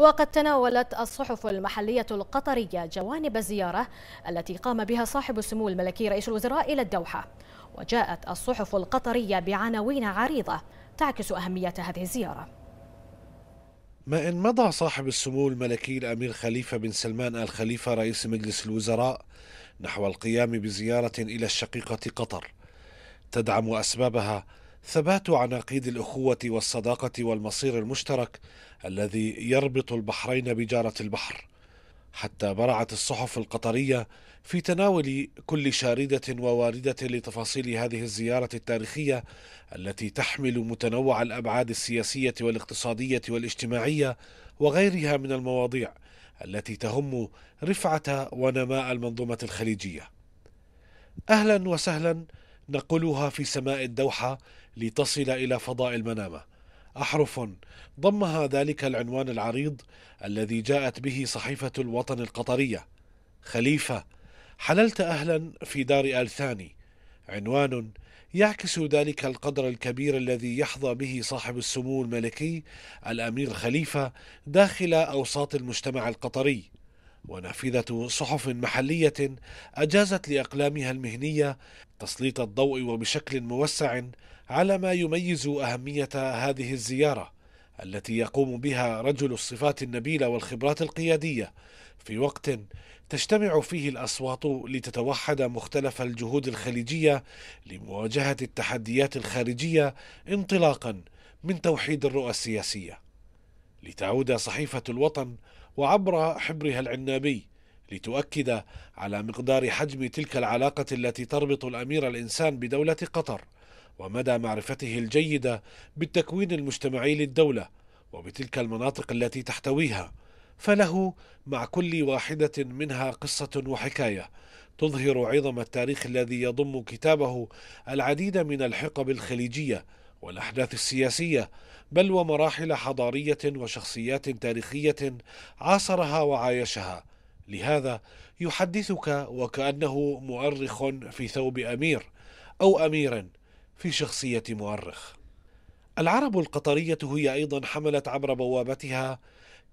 وقد تناولت الصحف المحلية القطرية جوانب الزيارة التي قام بها صاحب السمو الملكي رئيس الوزراء إلى الدوحة وجاءت الصحف القطرية بعناوين عريضة تعكس أهمية هذه الزيارة ما إن مضى صاحب السمو الملكي الأمير خليفة بن سلمان آل خليفة رئيس مجلس الوزراء نحو القيام بزيارة إلى الشقيقة قطر تدعم أسبابها ثبات عناقيد الاخوه والصداقه والمصير المشترك الذي يربط البحرين بجاره البحر حتى برعت الصحف القطريه في تناول كل شارده ووارده لتفاصيل هذه الزياره التاريخيه التي تحمل متنوع الابعاد السياسيه والاقتصاديه والاجتماعيه وغيرها من المواضيع التي تهم رفعه ونماء المنظومه الخليجيه اهلا وسهلا نقلها في سماء الدوحة لتصل إلى فضاء المنامة أحرف ضمها ذلك العنوان العريض الذي جاءت به صحيفة الوطن القطرية خليفة حللت أهلا في دار آل ثاني عنوان يعكس ذلك القدر الكبير الذي يحظى به صاحب السمو الملكي الأمير خليفة داخل أوساط المجتمع القطري ونافذة صحف محلية أجازت لأقلامها المهنية تسليط الضوء وبشكل موسع على ما يميز أهمية هذه الزيارة التي يقوم بها رجل الصفات النبيلة والخبرات القيادية في وقت تجتمع فيه الأصوات لتتوحد مختلف الجهود الخليجية لمواجهة التحديات الخارجية انطلاقا من توحيد الرؤى السياسيه لتعود صحيفة الوطن وعبر حبرها العنابي لتؤكد على مقدار حجم تلك العلاقة التي تربط الأمير الإنسان بدولة قطر ومدى معرفته الجيدة بالتكوين المجتمعي للدولة وبتلك المناطق التي تحتويها فله مع كل واحدة منها قصة وحكاية تظهر عظم التاريخ الذي يضم كتابه العديد من الحقب الخليجية والأحداث السياسية بل ومراحل حضارية وشخصيات تاريخية عاصرها وعايشها لهذا يحدثك وكأنه مؤرخ في ثوب أمير أو أمير في شخصية مؤرخ العرب القطرية هي أيضا حملت عبر بوابتها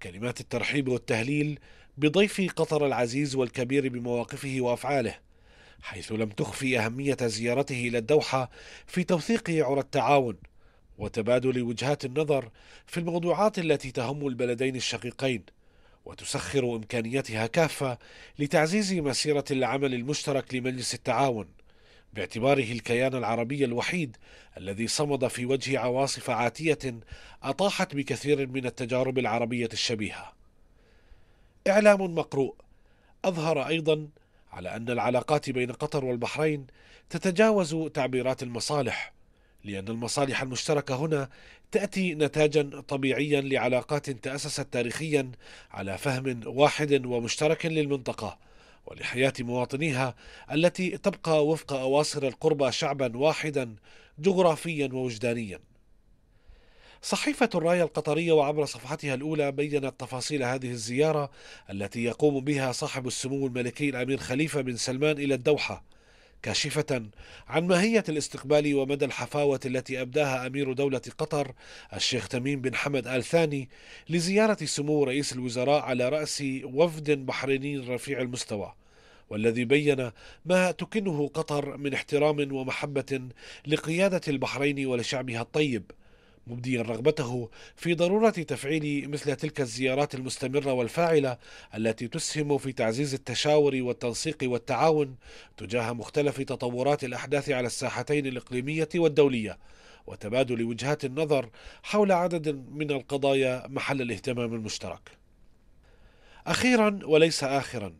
كلمات الترحيب والتهليل بضيف قطر العزيز والكبير بمواقفه وأفعاله حيث لم تخفي أهمية زيارته إلى الدوحة في توثيق عرى التعاون وتبادل وجهات النظر في الموضوعات التي تهم البلدين الشقيقين وتسخر إمكانياتها كافة لتعزيز مسيرة العمل المشترك لمجلس التعاون باعتباره الكيان العربي الوحيد الذي صمد في وجه عواصف عاتية أطاحت بكثير من التجارب العربية الشبيهة. إعلام مقروء أظهر أيضا على أن العلاقات بين قطر والبحرين تتجاوز تعبيرات المصالح لأن المصالح المشتركة هنا تأتي نتاجا طبيعيا لعلاقات تأسست تاريخيا على فهم واحد ومشترك للمنطقة ولحياة مواطنيها التي تبقى وفق أواصر القربى شعبا واحدا جغرافيا ووجدانيا صحيفة الراية القطرية وعبر صفحتها الأولى بيّنت تفاصيل هذه الزيارة التي يقوم بها صاحب السمو الملكي الأمير خليفة بن سلمان إلى الدوحة كاشفة عن ماهية الاستقبال ومدى الحفاوة التي أبداها أمير دولة قطر الشيخ تميم بن حمد آل ثاني لزيارة سمو رئيس الوزراء على رأس وفد بحريني رفيع المستوى والذي بين ما تكنه قطر من احترام ومحبة لقيادة البحرين ولشعبها الطيب مبديا رغبته في ضرورة تفعيل مثل تلك الزيارات المستمرة والفاعلة التي تسهم في تعزيز التشاور والتنسيق والتعاون تجاه مختلف تطورات الأحداث على الساحتين الإقليمية والدولية وتبادل وجهات النظر حول عدد من القضايا محل الاهتمام المشترك. أخيرا وليس آخرا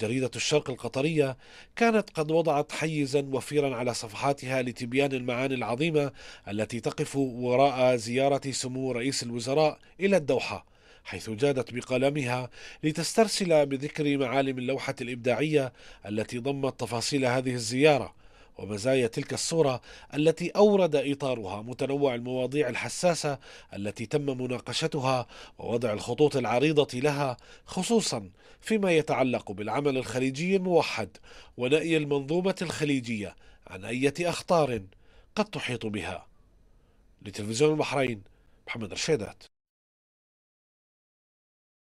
جريدة الشرق القطرية كانت قد وضعت حيزا وفيرا على صفحاتها لتبيان المعاني العظيمة التي تقف وراء زيارة سمو رئيس الوزراء إلى الدوحة حيث جادت بقلمها لتسترسل بذكر معالم اللوحة الإبداعية التي ضمت تفاصيل هذه الزيارة ومزايا تلك الصورة التي أورد إطارها متنوع المواضيع الحساسة التي تم مناقشتها ووضع الخطوط العريضة لها خصوصا فيما يتعلق بالعمل الخليجي الموحد ونأي المنظومة الخليجية عن أية أخطار قد تحيط بها لتلفزيون البحرين محمد رشيدات